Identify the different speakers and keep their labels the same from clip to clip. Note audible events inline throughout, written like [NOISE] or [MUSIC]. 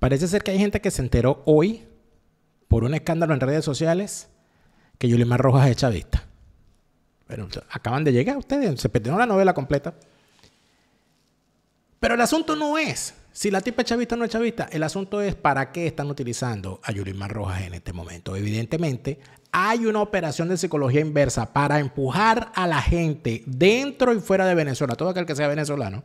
Speaker 1: Parece ser que hay gente que se enteró hoy, por un escándalo en redes sociales, que Yulimar Rojas es chavista. Pero acaban de llegar ustedes, se perdieron la novela completa. Pero el asunto no es si la tipa es chavista o no es chavista. El asunto es para qué están utilizando a Yulimar Rojas en este momento. Evidentemente, hay una operación de psicología inversa para empujar a la gente dentro y fuera de Venezuela, todo aquel que sea venezolano,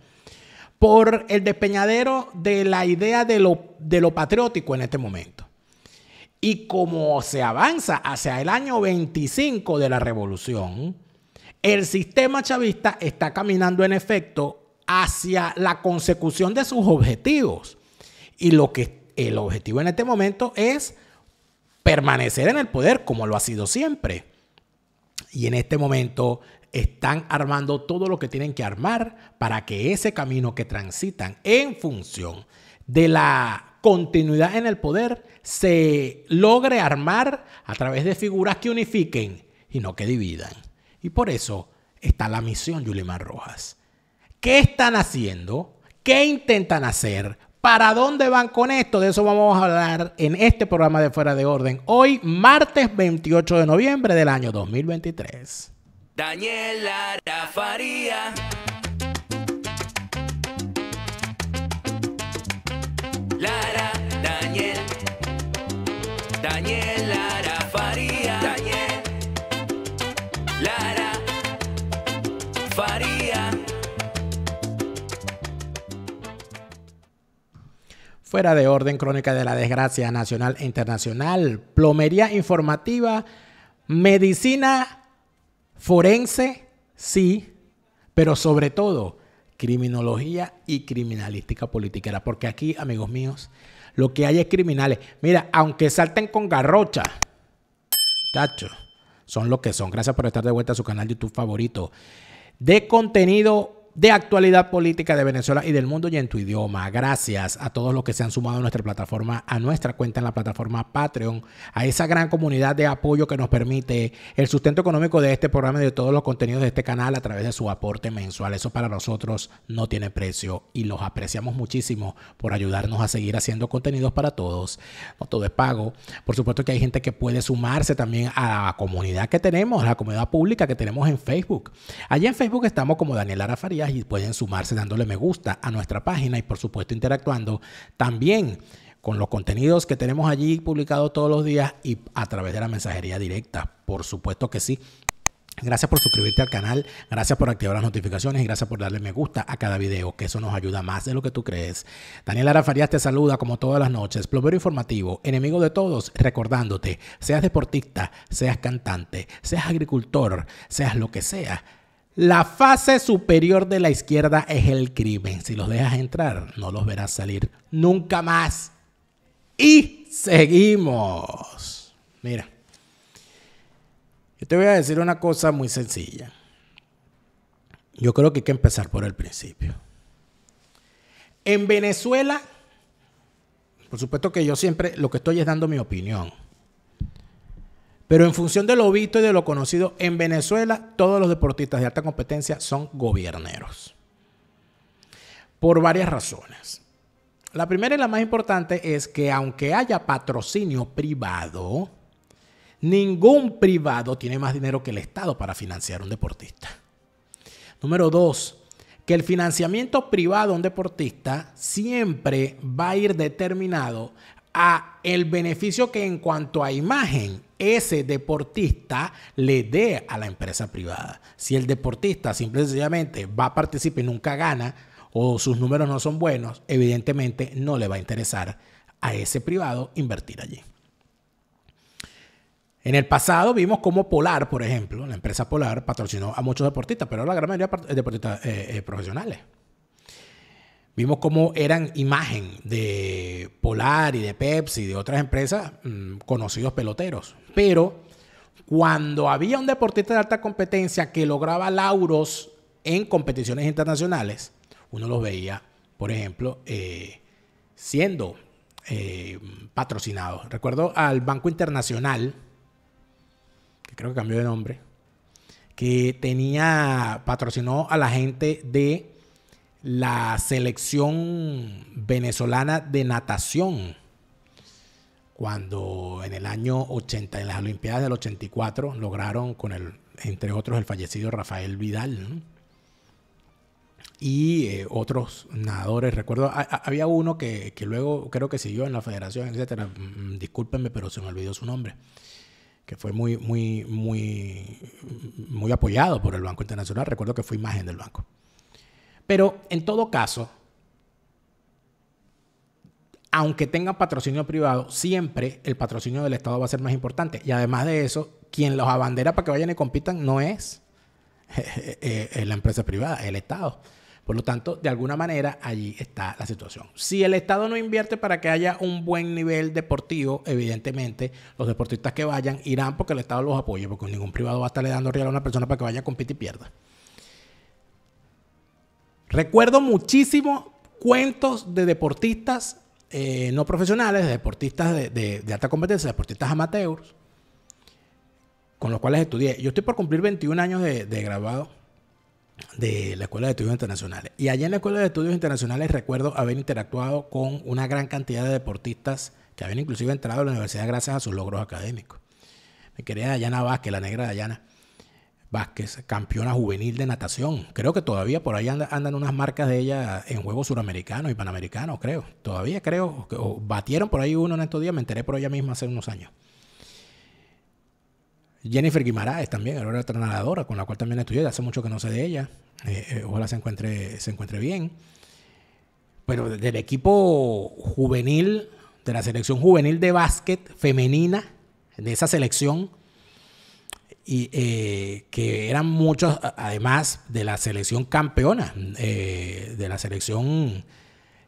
Speaker 1: por el despeñadero de la idea de lo, patriótico en este momento. Y como se avanza hacia el año 25 de la revolución, el sistema chavista está caminando en efecto hacia la consecución de sus objetivos. Y lo que el objetivo en este momento es permanecer en el poder como lo ha sido siempre. Y en este momento están armando todo lo que tienen que armar para que ese camino que transitan en función de la continuidad en el poder se logre armar a través de figuras que unifiquen y no que dividan. Y por eso está la misión Yulimar Rojas. ¿Qué están haciendo? ¿Qué intentan hacer? ¿Para dónde van con esto? De eso vamos a hablar en este programa de Fuera de Orden, hoy martes 28 de noviembre del año 2023.
Speaker 2: Daniela Rafaría. Lara, Daniel, Daniel Lara Daniel, Lara Faría.
Speaker 1: Fuera de orden, crónica de la desgracia nacional e internacional, plomería informativa, medicina Forense, sí, pero sobre todo criminología y criminalística politiquera. Porque aquí, amigos míos, lo que hay es criminales. Mira, aunque salten con garrocha, tacho, son lo que son. Gracias por estar de vuelta a su canal YouTube favorito de contenido de actualidad política de Venezuela y del mundo y en tu idioma. Gracias a todos los que se han sumado a nuestra plataforma, a nuestra cuenta en la plataforma Patreon, a esa gran comunidad de apoyo que nos permite el sustento económico de este programa y de todos los contenidos de este canal a través de su aporte mensual. Eso para nosotros no tiene precio y los apreciamos muchísimo por ayudarnos a seguir haciendo contenidos para todos. No todo es pago. Por supuesto que hay gente que puede sumarse también a la comunidad que tenemos, a la comunidad pública que tenemos en Facebook. Allí en Facebook estamos como Daniel Ara y pueden sumarse dándole me gusta a nuestra página y por supuesto interactuando también con los contenidos que tenemos allí publicados todos los días y a través de la mensajería directa. Por supuesto que sí. Gracias por suscribirte al canal, gracias por activar las notificaciones y gracias por darle me gusta a cada video, que eso nos ayuda más de lo que tú crees. Daniel Arafarías te saluda como todas las noches, plomero informativo, enemigo de todos, recordándote, seas deportista, seas cantante, seas agricultor, seas lo que sea la fase superior de la izquierda es el crimen. Si los dejas entrar, no los verás salir nunca más. Y seguimos. Mira, yo te voy a decir una cosa muy sencilla. Yo creo que hay que empezar por el principio. En Venezuela, por supuesto que yo siempre lo que estoy es dando mi opinión. Pero en función de lo visto y de lo conocido, en Venezuela todos los deportistas de alta competencia son gobierneros. Por varias razones. La primera y la más importante es que aunque haya patrocinio privado, ningún privado tiene más dinero que el Estado para financiar a un deportista. Número dos, que el financiamiento privado a un deportista siempre va a ir determinado a el beneficio que en cuanto a imagen ese deportista le dé a la empresa privada. Si el deportista simple y sencillamente va a participar y nunca gana o sus números no son buenos, evidentemente no le va a interesar a ese privado invertir allí. En el pasado vimos cómo Polar, por ejemplo, la empresa Polar patrocinó a muchos deportistas, pero la gran mayoría de eh, deportistas eh, eh, profesionales. Vimos cómo eran imagen de Polar y de Pepsi y de otras empresas mm, conocidos peloteros. Pero cuando había un deportista de alta competencia que lograba lauros en competiciones internacionales, uno los veía, por ejemplo, eh, siendo eh, patrocinados. Recuerdo al Banco Internacional, que creo que cambió de nombre, que tenía, patrocinó a la gente de la selección venezolana de natación. Cuando en el año 80, en las Olimpiadas del 84, lograron con el, entre otros, el fallecido Rafael Vidal y eh, otros nadadores. Recuerdo, había uno que, que, luego creo que siguió en la federación, etcétera. Mm, discúlpenme, pero se me olvidó su nombre que fue muy, muy, muy, muy apoyado por el Banco Internacional. Recuerdo que fue imagen del banco. Pero en todo caso, aunque tengan patrocinio privado, siempre el patrocinio del Estado va a ser más importante. Y además de eso, quien los abandera para que vayan y compitan no es [LAUGHS] eh, eh, la empresa privada, es el Estado. Por lo tanto, de alguna manera, allí está la situación. Si el Estado no invierte para que haya un buen nivel deportivo, evidentemente los deportistas que vayan irán porque el Estado los apoye, porque ningún privado va a estarle dando real a una persona para que vaya a competir y pierda. Recuerdo muchísimo cuentos de deportistas eh, no profesionales, de deportistas de, alta competencia, deportistas amateurs, con los cuales estudié. Yo estoy por cumplir 21 años de, de graduado de la Escuela de Estudios Internacionales. Y allá en la Escuela de Estudios Internacionales recuerdo haber interactuado con una gran cantidad de deportistas que habían inclusive entrado a la universidad gracias a sus logros académicos. Mi querida Dayana Vázquez, la negra Dayana Vázquez, campeona juvenil de natación. Creo que todavía por ahí andan unas marcas de ella en Juegos Suramericanos y Panamericanos, creo. Todavía creo, o batieron por ahí uno en estos días, me enteré por ella misma hace unos años. Jennifer Guimaraes también, ahora otra nadadora con la cual también estudié, hace mucho que no sé de ella. Eh, eh, ojalá se encuentre, se encuentre bien. Pero del equipo juvenil, de la selección juvenil de básquet femenina, de esa selección, y eh, que eran muchos, además de la selección campeona, eh, de la selección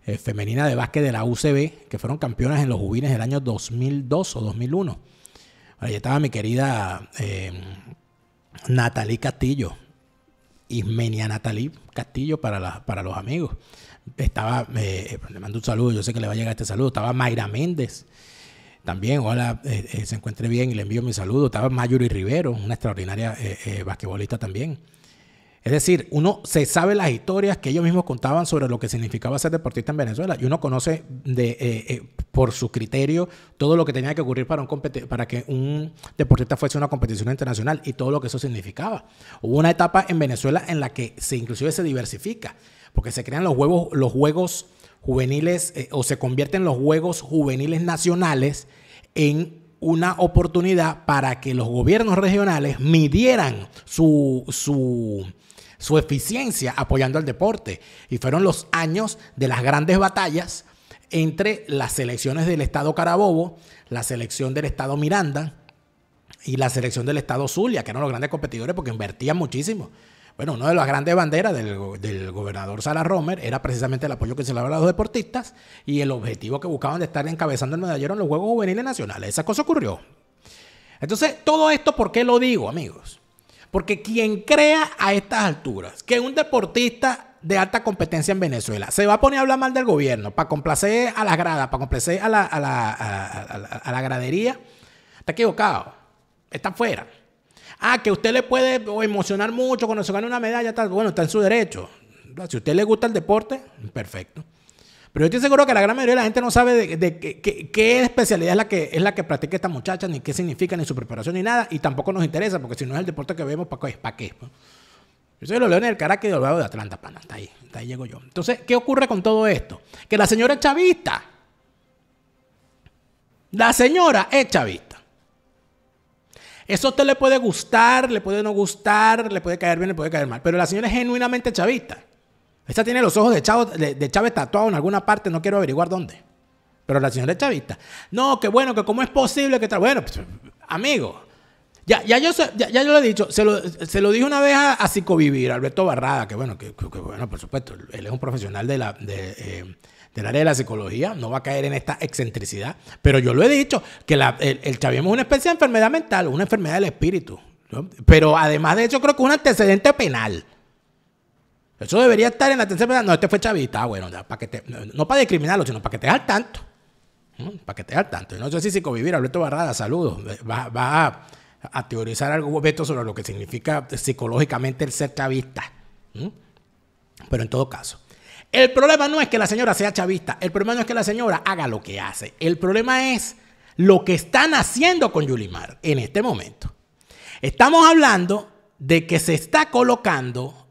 Speaker 1: eh, femenina de básquet de la UCB, que fueron campeonas en los juveniles del año 2002 o 2001. Ahí estaba mi querida Natalí Castillo, Ismenia Natalí Castillo para, para los amigos. Estaba, le mando un saludo, yo sé que le va a llegar este saludo, estaba Mayra Méndez también, hola, eh, eh, se encuentre bien y le envío mi saludo. Estaba Mayuri Rivero, una extraordinaria eh, basquetbolista también. Es decir, uno se sabe las historias que ellos mismos contaban sobre lo que significaba ser deportista en Venezuela y uno conoce de, por su criterio todo lo que tenía que ocurrir para, un para que un deportista fuese una competición internacional y todo lo que eso significaba. Hubo una etapa en Venezuela en la que se inclusive se diversifica, porque se crean los, huevos, los juegos juveniles eh, o se convierten los Juegos Juveniles Nacionales en una oportunidad para que los gobiernos regionales midieran su, su, su eficiencia apoyando al deporte. Y fueron los años de las grandes batallas entre las selecciones del estado Carabobo, la selección del estado Miranda y la selección del estado Zulia, que eran los grandes competidores porque invertían muchísimo. Bueno, una de las grandes banderas del, gobernador Sara Romer era precisamente el apoyo que se le daba a los deportistas y el objetivo que buscaban de estar encabezando el medallero en los Juegos Juveniles Nacionales. Esa cosa ocurrió. Entonces, todo esto, ¿por qué lo digo, amigos? Porque quien crea a estas alturas que un deportista de alta competencia en Venezuela se va a poner a hablar mal del gobierno para complacer a las gradas, para complacer a la, a la gradería, está equivocado. Está fuera. Ah, que usted le puede emocionar mucho cuando se gana una medalla, tal. Bueno, está en su derecho. Si a usted le gusta el deporte, perfecto. Pero yo estoy seguro que la gran mayoría de la gente no sabe de, qué, especialidad es la, que, es la que practica esta muchacha, ni qué significa, ni su preparación, ni nada. Y tampoco nos interesa, porque si no es el deporte que vemos, ¿para qué? ¿Para qué? Yo soy los Leones del Caracas y del de Atlanta, pana. está ahí, ahí llego yo. Entonces, ¿qué ocurre con todo esto? Que la señora es chavista. La señora es chavista. Eso a usted le puede gustar, le puede no gustar, le puede caer bien, le puede caer mal. Pero la señora es genuinamente chavista. Esta tiene los ojos de, Chavo, de, Chávez tatuados en alguna parte, no quiero averiguar dónde. Pero la señora es chavista. No, qué bueno, que cómo es posible que... Bueno, pues, amigo, ya, ya, yo, lo he dicho, se lo, se dije una vez a, Psicovivir, Alberto Barrada, que bueno, que, bueno, por supuesto, él es un profesional de la... De, eh, del área de la psicología, no va a caer en esta excentricidad. Pero yo lo he dicho, que el, chavismo es una especie de enfermedad mental, una enfermedad del espíritu. Pero además de eso, creo que es un antecedente penal. Eso debería estar en la atención penal. No, este fue chavista, ah, bueno, para que no, para discriminarlo, sino para que te al tanto. Para que te al tanto. Yo no sé si Psicovivir, Alberto Barrada, saludos. Va, a, teorizar algo, sobre lo que significa psicológicamente el ser chavista. Pero en todo caso, el problema no es que la señora sea chavista, el problema no es que la señora haga lo que hace, el problema es lo que están haciendo con Yulimar en este momento. Estamos hablando de que se está colocando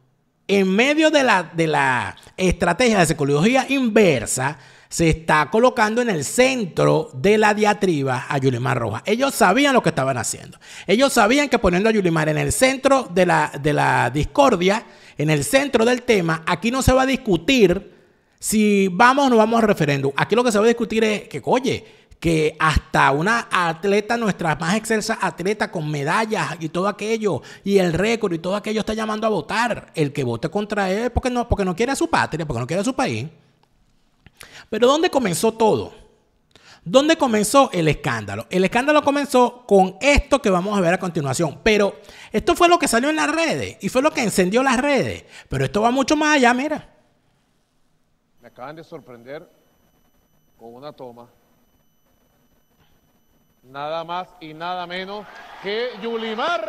Speaker 1: en medio de la, de la estrategia de psicología inversa, se está colocando en el centro de la diatriba a Yulimar Rojas. Ellos sabían lo que estaban haciendo. Ellos sabían que poniendo a Yulimar en el centro de la, de la discordia, en el centro del tema, aquí no se va a discutir si vamos o no vamos a referéndum. Aquí lo que se va a discutir es que, oye, que hasta una atleta, nuestra más excelsa atleta con medallas y todo aquello, y el récord y todo aquello está llamando a votar. El que vote contra él porque no, porque no quiere a su patria, porque no quiere a su país. Pero ¿dónde comenzó todo? ¿Dónde comenzó el escándalo? El escándalo comenzó con esto que vamos a ver a continuación. Pero esto fue lo que salió en las redes y fue lo que encendió las redes. Pero esto va mucho más allá, mira.
Speaker 2: Me acaban de sorprender con una toma. Nada más y nada menos que Yulimar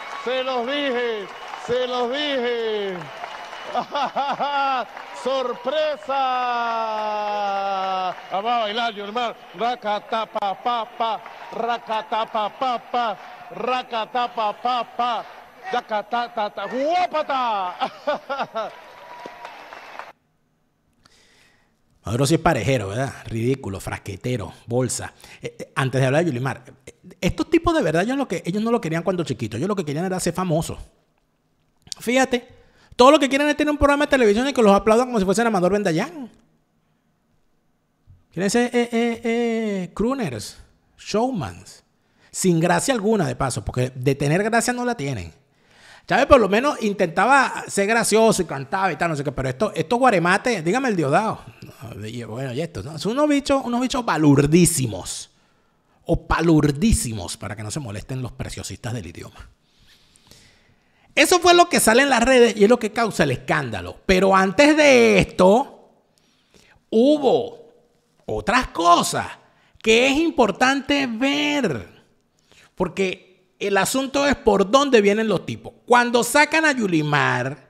Speaker 2: [LAUGHS] Se los dije. Se los dije. [LAUGHS] ¡Sorpresa!
Speaker 1: Ah, Vamos a bailar, Yulimar, Raca Racatapa, papa, racatapa, papa, racatapa, papa, racatata, guapata. Maduro [LAUGHS] sí es parejero, ¿verdad? Ridículo, frasquetero, bolsa. Eh, eh, antes de hablar de Yulimar, eh, estos tipos de verdad ellos, lo que, ellos no lo querían cuando chiquitos, ellos lo que querían era ser famosos. Fíjate, todo lo que quieren es tener un programa de televisión y que los aplaudan como si fuesen Amador Vendayán. Quieren ser eh, eh, eh, crooners, showmans, sin gracia alguna de paso, porque de tener gracia no la tienen. Chávez por lo menos intentaba ser gracioso y cantaba y tal, no sé qué, pero estos esto guaremates, dígame el diodado. Bueno, y estos, son unos bichos, unos bichos balurdísimos. O palurdísimos, para que no se molesten los preciosistas del idioma. Eso fue lo que sale en las redes y es lo que causa el escándalo. Pero antes de esto, hubo otras cosas que es importante ver. Porque el asunto es por dónde vienen los tipos. Cuando sacan a Yulimar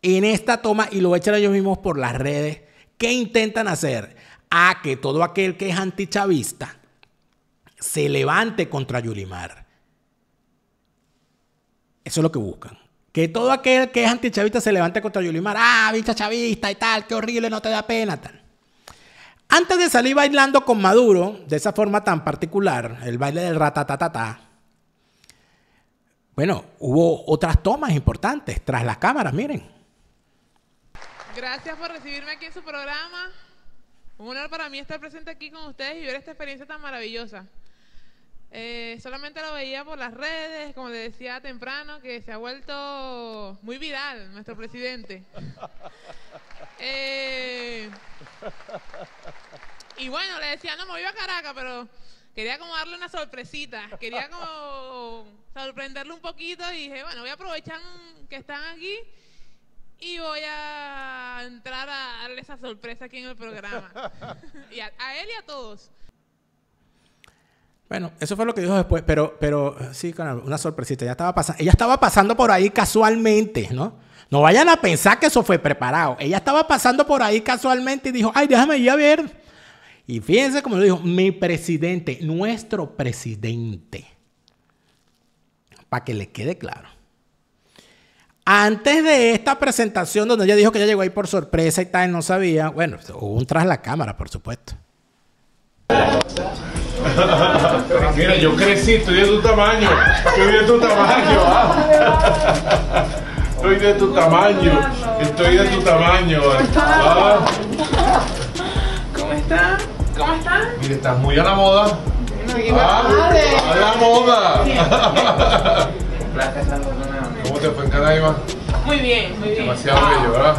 Speaker 1: en esta toma y lo echan ellos mismos por las redes, ¿qué intentan hacer? A que todo aquel que es antichavista se levante contra Yulimar. Eso es lo que buscan. Que todo aquel que es antichavista se levante contra Yulimar. Ah, bicha chavista y tal, qué horrible, no te da pena, tal. Antes de salir bailando con Maduro, de esa forma tan particular, el baile del ratatatata, bueno, hubo otras tomas importantes tras las cámaras, miren.
Speaker 2: Gracias por recibirme aquí en su programa. Un honor para mí estar presente aquí con ustedes y ver esta experiencia tan maravillosa. Eh, solamente lo veía por las redes, como le decía temprano, que se ha vuelto muy viral nuestro presidente. [LAUGHS] Eh, y bueno, le decía, no, me voy a Caracas, pero quería como darle una sorpresita, quería como sorprenderle un poquito y dije, bueno, voy a aprovechar que están aquí y voy a entrar a darle esa sorpresa aquí en el programa. [LAUGHS] y a él y a todos.
Speaker 1: Bueno, eso fue lo que dijo después, pero, pero sí, con una sorpresita. Ella estaba, pasando, ella estaba pasando por ahí casualmente, ¿no? No vayan a pensar que eso fue preparado. Ella estaba pasando por ahí casualmente y dijo, ay, déjame ir a ver. Y fíjense cómo lo dijo, mi presidente, nuestro presidente. Para que le quede claro. Antes de esta presentación, donde ella dijo que ella llegó ahí por sorpresa y tal, no sabía, bueno, hubo un tras la cámara, por supuesto.
Speaker 2: Mira, yo crecí, estoy de tu tamaño. Estoy de tu tamaño. Estoy de tu tamaño. Estoy de tu tamaño. ¿Cómo está? ¿Cómo está? Mira, estás muy a la moda. Ah, a la moda. ¿Cómo te fue en Canaima? Muy bien, muy
Speaker 1: bien. Demasiado bello, ¿verdad?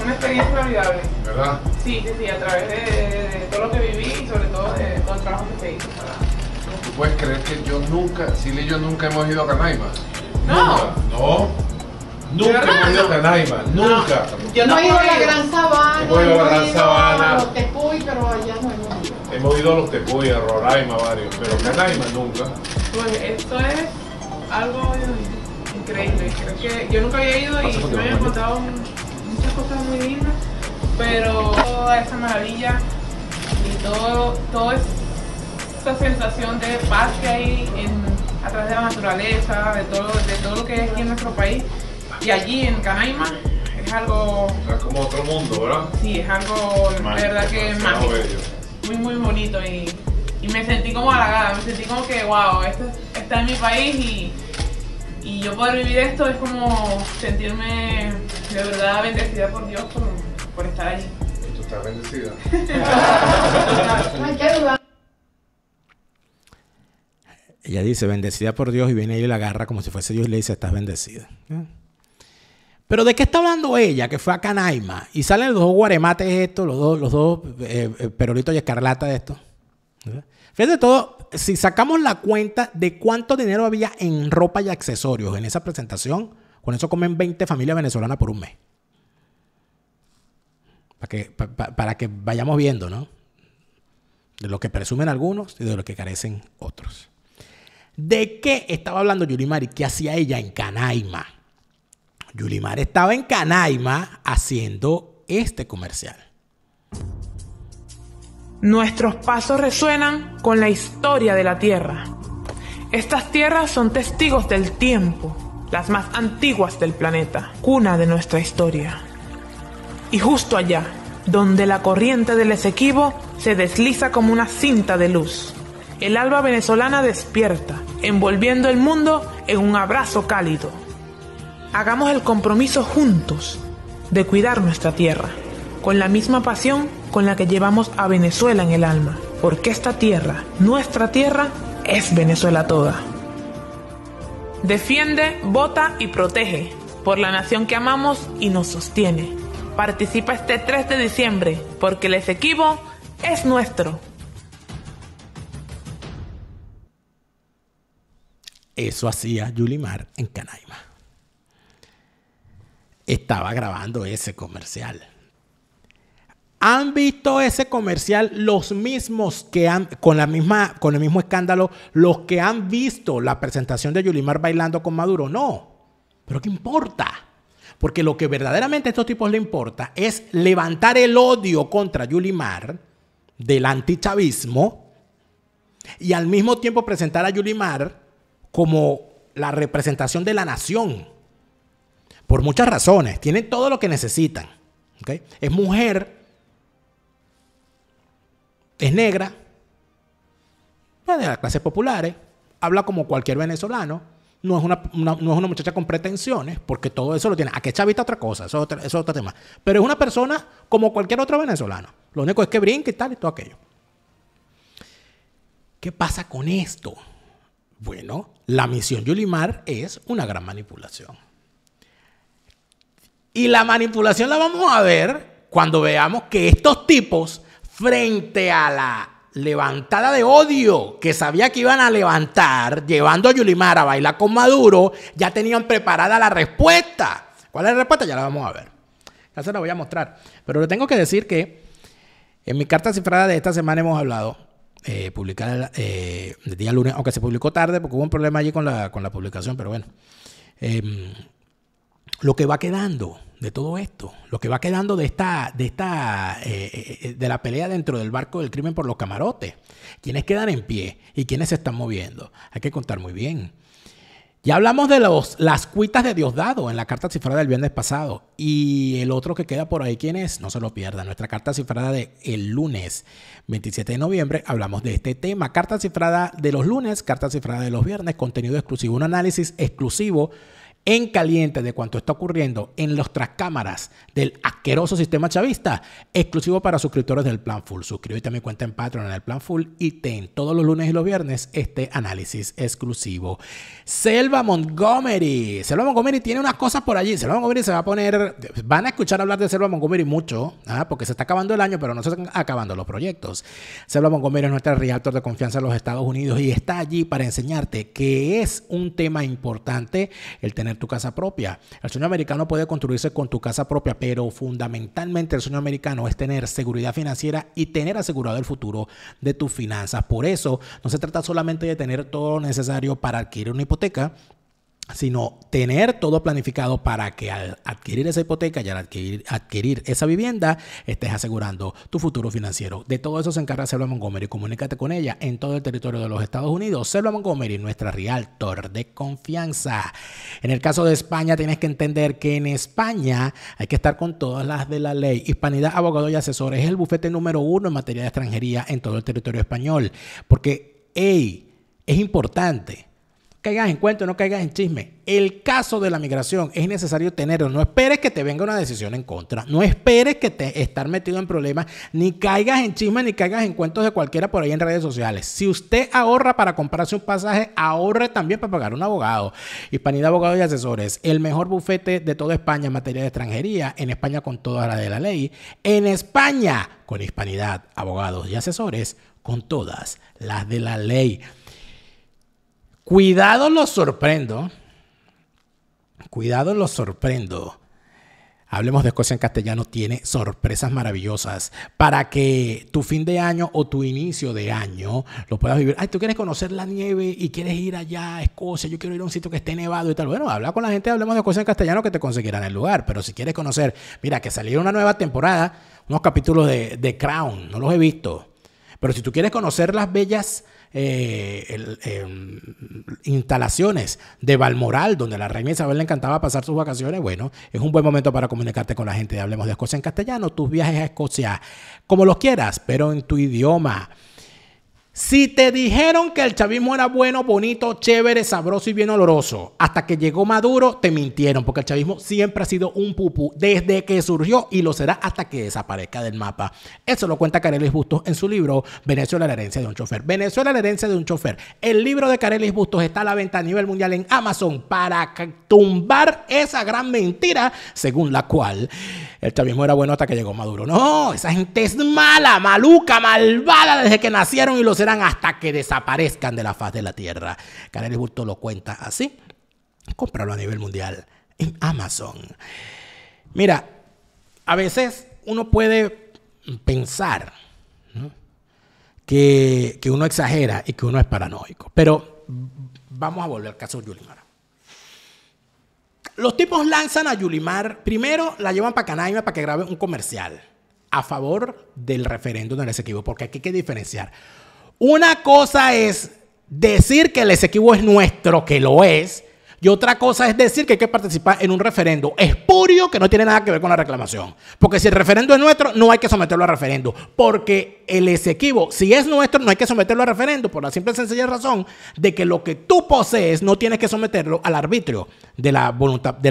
Speaker 2: una experiencia inolvidable. ¿Verdad? Sí, sí, sí, a través de, todo lo que viví y
Speaker 1: sobre todo de, los todo el trabajo que se hizo. ¿verdad? ¿Tú puedes creer que yo nunca, Silvia y yo nunca hemos ido a Canaima? No. No. Nunca hemos ido a Canaima, nunca.
Speaker 2: Yo no, he ido a la Gran Sabana. Hemos ido a los Tepuy, pero allá no hemos ido. Hemos ido a los Tepuy, a Roraima, varios, pero Canaima nunca. Pues esto es algo increíble. Creo que yo nunca había ido y me habían contado un cosas muy lindas, pero toda esa maravilla y todo, toda esa sensación de paz que hay en, a través de la naturaleza, de todo, de todo lo que es aquí en nuestro país y allí en Canaima es algo...
Speaker 1: Es como otro mundo, ¿verdad?
Speaker 2: Sí, es algo, verdad que es Muy, muy bonito y, y me sentí como halagada, me sentí como que, wow, esto está en mi país y y yo poder vivir esto es como sentirme de verdad bendecida por Dios por, estar allí. tú estás bendecida?
Speaker 1: [LAUGHS] Ella dice, bendecida por Dios, y viene y la agarra como si fuese Dios y le dice, estás bendecida. Pero ¿de qué está hablando ella? Que fue a Canaima. Y salen los dos guaremates estos, los dos, los dos eh, eh, perolitos y escarlata de estos. Fíjate todo, si sacamos la cuenta de cuánto dinero había en ropa y accesorios en esa presentación, con eso comen 20 familias venezolanas por un mes. Para que, vayamos viendo, ¿no? De lo que presumen algunos y de lo que carecen otros. ¿De qué estaba hablando Yulimar y qué hacía ella en Canaima? Yulimar estaba en Canaima haciendo este comercial.
Speaker 2: Nuestros pasos resuenan con la historia de la tierra. Estas tierras son testigos del tiempo, las más antiguas del planeta, cuna de nuestra historia. Y justo allá, donde la corriente del Esequibo se desliza como una cinta de luz, el alba venezolana despierta, envolviendo el mundo en un abrazo cálido. Hagamos el compromiso juntos de cuidar nuestra tierra con la misma pasión con la que llevamos a Venezuela en el alma, porque esta tierra, nuestra tierra, es Venezuela toda. Defiende, vota y protege por la nación que amamos y nos sostiene. Participa este 3 de diciembre, porque el Esequibo es nuestro.
Speaker 1: Eso hacía Yulimar en Canaima. Estaba grabando ese comercial han visto ese comercial los mismos que han, con, la misma, con el mismo escándalo, los que han visto la presentación de Yulimar bailando con Maduro. No, pero ¿qué importa? Porque lo que verdaderamente a estos tipos le importa es levantar el odio contra Yulimar del antichavismo y al mismo tiempo presentar a Yulimar como la representación de la nación. Por muchas razones, tienen todo lo que necesitan. Es mujer es negra, es pues, de las clases populares, habla como cualquier venezolano, no es una, muchacha con pretensiones, porque todo eso lo tiene. Aquí chavita otra cosa, eso es otro, eso otro tema. Pero es una persona como cualquier otro venezolano. Lo único es que brinca y tal y todo aquello. ¿Qué pasa con esto? Bueno, la misión Yulimar es una gran manipulación. Y la manipulación la vamos a ver cuando veamos que estos tipos frente a la levantada de odio que sabía que iban a levantar, llevando a Yulimar a bailar con Maduro, ya tenían preparada la respuesta. ¿Cuál es la respuesta? Ya la vamos a ver. Ya se la voy a mostrar. Pero le tengo que decir que en mi carta cifrada de esta semana hemos hablado, eh, publicada el eh, día lunes, aunque se publicó tarde porque hubo un problema allí con la, con la publicación, pero bueno. Em, lo que va quedando de todo esto, lo que va quedando de esta, de esta, eh, eh, eh, de la pelea dentro del barco del crimen por los camarotes, quiénes quedan en pie y quienes se están moviendo, hay que contar muy bien. Ya hablamos de los, las cuitas de Dios dado en la carta cifrada del viernes pasado. Y el otro que queda por ahí, ¿quién es? No se lo pierda. Nuestra carta cifrada del el lunes 27 de noviembre hablamos de este tema. Carta cifrada de los lunes, carta cifrada de los viernes, contenido exclusivo, un análisis exclusivo en caliente de cuanto está ocurriendo en los cámaras del asqueroso sistema chavista, exclusivo para suscriptores del Plan Full. Suscríbete a mi cuenta en Patreon en el Plan Full y ten todos los lunes y los viernes este análisis exclusivo. Selva Montgomery. Selva Montgomery tiene unas cosas por allí. Selva Montgomery se va a poner. Van a escuchar hablar de Selva Montgomery mucho, ¿ah? porque se está acabando el año, pero no se están acabando los proyectos. Selva Montgomery es nuestra realtor de confianza en los Estados Unidos y está allí para enseñarte que es un tema importante el tener tu casa propia. El sueño americano puede construirse con tu casa propia, pero fundamentalmente el sueño americano es tener seguridad financiera y tener asegurado el futuro de tus finanzas. Por eso no se trata solamente de tener todo lo necesario para adquirir una hipoteca, sino tener todo planificado para que al adquirir esa hipoteca y al adquirir, esa vivienda estés asegurando tu futuro financiero. De todo eso se encarga Selva Montgomery. Comunícate con ella en todo el territorio de los Estados Unidos. Selva Montgomery, nuestra realtor de confianza. En el caso de España, tienes que entender que en España hay que estar con todas las de la ley. Hispanidad abogado y Asesores es el bufete número uno en materia de extranjería en todo el territorio español. Porque, es importante caigas en cuentos, no caigas en chisme. El caso de la migración es necesario tenerlo. No esperes que te venga una decisión en contra. No esperes que te estar metido en problemas, ni caigas en chisme, ni caigas en cuentos de cualquiera por ahí en redes sociales. Si usted ahorra para comprarse un pasaje, ahorre también para pagar un abogado. Hispanidad Abogados y Asesores, el mejor bufete de toda España en materia de extranjería, en España con toda la de la ley, en España con Hispanidad Abogados y Asesores, con todas las de la ley. Cuidado los sorprendo. Cuidado los sorprendo. Hablemos de Escocia en castellano tiene sorpresas maravillosas para que tu fin de año o tu inicio de año lo puedas vivir. Ay, tú quieres conocer la nieve y quieres ir allá a Escocia, yo quiero ir a un sitio que esté nevado y tal. Bueno, habla con la gente, hablemos de Escocia en castellano que te conseguirán el lugar. Pero si quieres conocer, mira, que salió una nueva temporada, unos capítulos de, de Crown, no los he visto. Pero si tú quieres conocer las bellas eh, em, instalaciones de Balmoral, donde la reina Isabel le encantaba pasar sus vacaciones, bueno, es un buen momento para comunicarte con la gente Hablemos de Escocia en castellano, tus viajes a Escocia, como los quieras, pero en tu idioma. Si te dijeron que el chavismo era bueno, bonito, chévere, sabroso y bien oloroso, hasta que llegó Maduro, te mintieron, porque el chavismo siempre ha sido un pupú desde que surgió y lo será hasta que desaparezca del mapa. Eso lo cuenta Carelis Bustos en su libro Venezuela, la herencia de un chofer. Venezuela, la herencia de un chofer. El libro de Carelis Bustos está a la venta a nivel mundial en Amazon para tumbar esa gran mentira según la cual el chavismo era bueno hasta que llegó Maduro. No, esa gente es mala, maluca, malvada desde que nacieron y los serán hasta que desaparezcan de la faz de la tierra. Karel Bulto lo cuenta así. Cómpralo a nivel mundial en Amazon. Mira, a veces uno puede pensar que, uno exagera y que uno es paranoico. Pero vamos a volver al caso de Yulimar. Los tipos lanzan a Yulimar, primero la llevan para Canaima para que grabe un comercial a favor del referéndum del Esequibo, porque aquí hay que diferenciar. Una cosa es decir que el Esequibo es nuestro, que lo es, y otra cosa es decir que hay que participar en un referendo espurio que no tiene nada que ver con la reclamación. Porque si el referendo es nuestro, no hay que someterlo a referendo. Porque el Esequibo, si es nuestro, no hay que someterlo a referendo por la simple y sencilla razón de que lo que tú posees no tienes que someterlo al arbitrio de la voluntad de,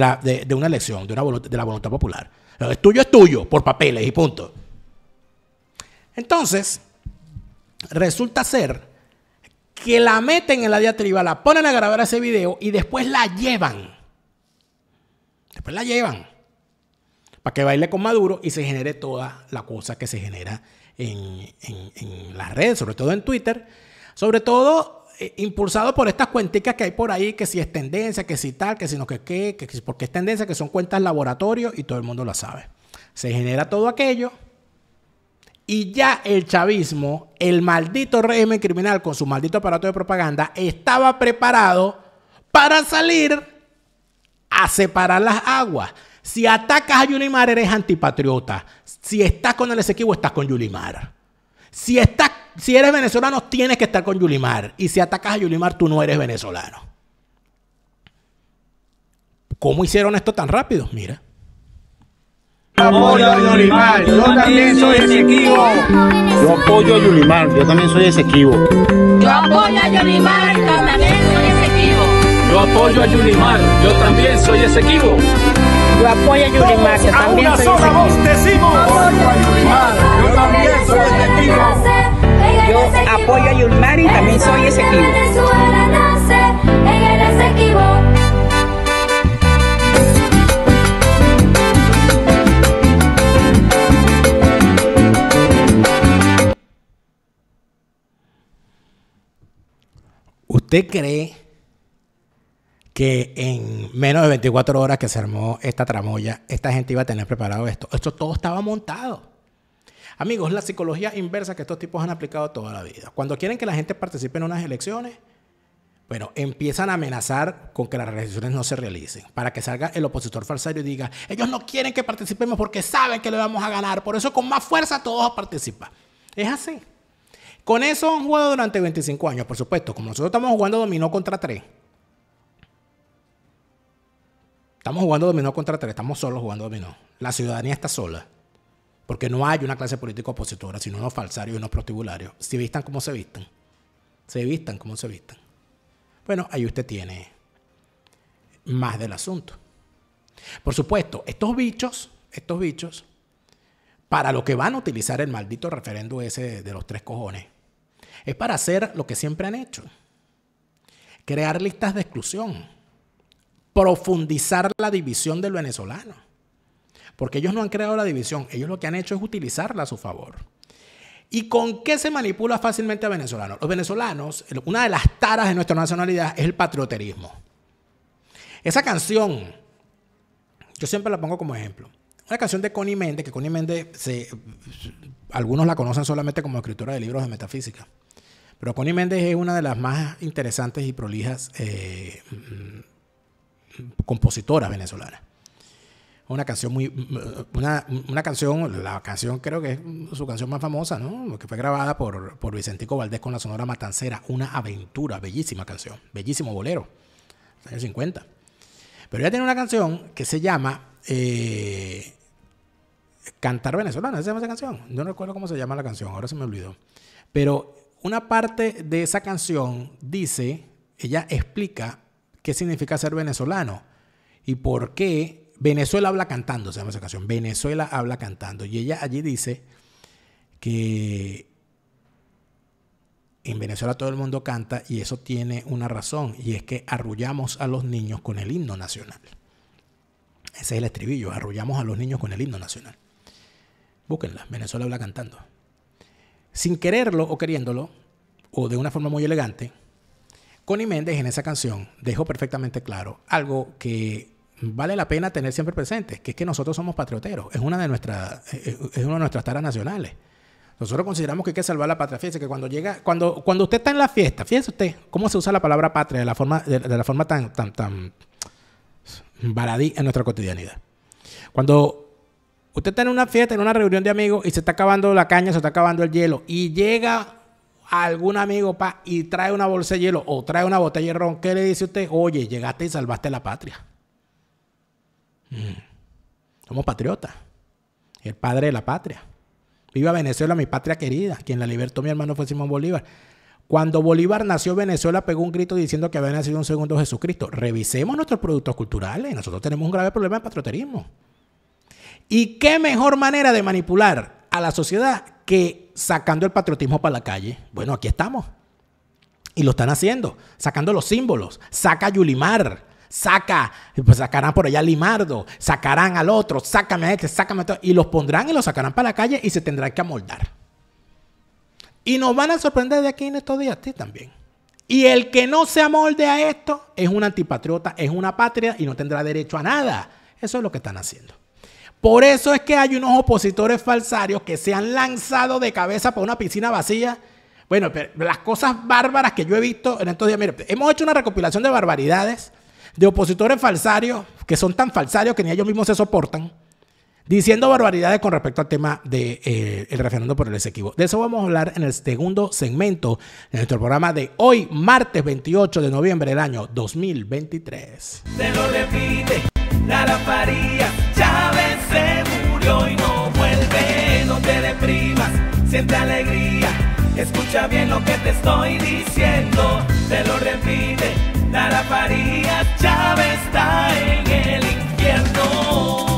Speaker 1: una elección, de, la voluntad popular. Lo es tuyo es tuyo, por papeles y punto. Entonces, Resulta ser que la meten en la diatriba, la ponen a grabar ese video y después la llevan. Después la llevan. Para que baile con Maduro y se genere toda la cosa que se genera en, la red las redes, sobre todo en Twitter. Sobre todo eh, impulsado por estas cuenticas que hay por ahí, que si es tendencia, que si tal, que si no que qué, que si porque es tendencia, que son cuentas laboratorio y todo el mundo la sabe. Se genera todo aquello y ya el chavismo, el maldito régimen criminal con su maldito aparato de propaganda, estaba preparado para salir a separar las aguas. Si atacas a Yulimar, eres antipatriota. Si estás con el Esequibo, estás con Yulimar. Si, estás, si eres venezolano, tienes que estar con Yulimar. Y si atacas a Yulimar, tú no eres venezolano. ¿Cómo hicieron esto tan rápido? Mira. Apoyo a Yulimar, yo también soy Esequibo. Yo apoyo a Yulimar, yo también soy Esequibo.
Speaker 2: Yo apoyo a Yulimar, yo también soy Esequibo. Yo apoyo a Yulimar, yo también
Speaker 1: soy Esequibo.
Speaker 2: Yo apoyo a Yulimar, yo también soy Esequibo. A Apoyo a Yulimar, yo también soy Esequibo. Yo apoyo a Yulimar y también soy Esequibo.
Speaker 1: ¿Usted cree que en menos de 24 horas que se armó esta tramoya, esta gente iba a tener preparado esto? Esto todo estaba montado. Amigos, la psicología inversa que estos tipos han aplicado toda la vida. Cuando quieren que la gente participe en unas elecciones, bueno, empiezan a amenazar con que las elecciones no se realicen, para que salga el opositor falsario y diga, ellos no quieren que participemos porque saben que le vamos a ganar, por eso con más fuerza todos participan. Es así. Con eso han jugado durante 25 años, por supuesto. Como nosotros estamos jugando dominó contra 3. Estamos jugando dominó contra tres. estamos solos jugando dominó. La ciudadanía está sola. Porque no hay una clase política opositora, sino unos falsarios y unos prostibularios. Se vistan como se vistan. Se vistan como se vistan. Bueno, ahí usted tiene más del asunto. Por supuesto, estos bichos, estos bichos, para lo que van a utilizar el maldito referendo ese de los tres cojones, es para hacer lo que siempre han hecho. Crear listas de exclusión. Profundizar la división del venezolano. Porque ellos no han creado la división, ellos lo que han hecho es utilizarla a su favor. ¿Y con qué se manipula fácilmente a venezolanos? Los venezolanos, una de las taras de nuestra nacionalidad es el patrioterismo. Esa canción, yo siempre la pongo como ejemplo. Una canción de Connie Méndez, que Connie Méndez, algunos la conocen solamente como escritora de libros de metafísica. Pero Connie Méndez es una de las más interesantes y prolijas eh, mm, compositoras venezolanas. Una canción muy. Mm, mm, una, canción, la canción creo que es su canción más famosa, ¿no? Que fue grabada por, Vicentico Valdés con la Sonora Matancera. Una aventura, bellísima canción, bellísimo bolero, años 50. Pero ella tiene una canción que se llama eh, Cantar Venezolano, se llama esa canción? Yo no recuerdo cómo se llama la canción, ahora se me olvidó. Pero una parte de esa canción dice, ella explica qué significa ser venezolano y por qué Venezuela habla cantando, se llama esa canción, Venezuela habla cantando. Y ella allí dice que en Venezuela todo el mundo canta y eso tiene una razón y es que arrullamos a los niños con el himno nacional. Ese es el estribillo, arrullamos a los niños con el himno nacional. Búsquenla, Venezuela habla cantando sin quererlo o queriéndolo, o de una forma muy elegante, Connie Méndez en esa canción dejó perfectamente claro algo que vale la pena tener siempre presente, que es que nosotros somos patrioteros, es una de, nuestras, eh, eh, es una de nuestras taras nacionales. Nosotros consideramos que hay que salvar la patria. Fíjese que cuando llega, cuando, cuando usted está en la fiesta, fíjese usted cómo se usa la palabra patria de la forma, de, la forma tan, tan, tan en nuestra cotidianidad. Cuando Usted está en una fiesta, en una reunión de amigos y se está acabando la caña, se está acabando el hielo y llega algún amigo pa, y trae una bolsa de hielo o trae una botella de ron, ¿qué le dice usted? Oye, llegaste y salvaste la patria. Mm. Somos patriotas. El padre de la patria. Viva Venezuela, mi patria querida. Quien la libertó mi hermano fue Simón Bolívar. Cuando Bolívar nació, Venezuela pegó un grito diciendo que había nacido un segundo Jesucristo. Revisemos nuestros productos culturales. Nosotros tenemos un grave problema de patrioterismo. ¿Y qué mejor manera de manipular a la sociedad que sacando el patriotismo para la calle? Bueno, aquí estamos. Y lo están haciendo, sacando los símbolos. Saca Yulimar, saca, pues sacarán por allá a Limardo, sacarán al otro, sácame a este, sácame a y los pondrán y los sacarán para la calle y se tendrán que amoldar. Y nos van a sorprender de aquí en estos días, ti también. Y el que no se amolde a esto es un antipatriota, es una patria y no tendrá derecho a nada. Eso es lo que están haciendo. Por eso es que hay unos opositores falsarios que se han lanzado de cabeza por una piscina vacía. Bueno, las cosas bárbaras que yo he visto en estos días, mire, hemos hecho una recopilación de barbaridades de opositores falsarios que son tan falsarios que ni ellos mismos se soportan, diciendo barbaridades con respecto al tema del de, eh, referendo por el Esequibo. De eso vamos a hablar en el segundo segmento de nuestro programa de hoy, martes 28 de noviembre del año 2023. Se lo repite, La ya. Y hoy no vuelve. No te deprimas, siente alegría. Escucha bien lo que te estoy diciendo. Te lo repite, Lara Faría, Chávez está en el
Speaker 2: infierno.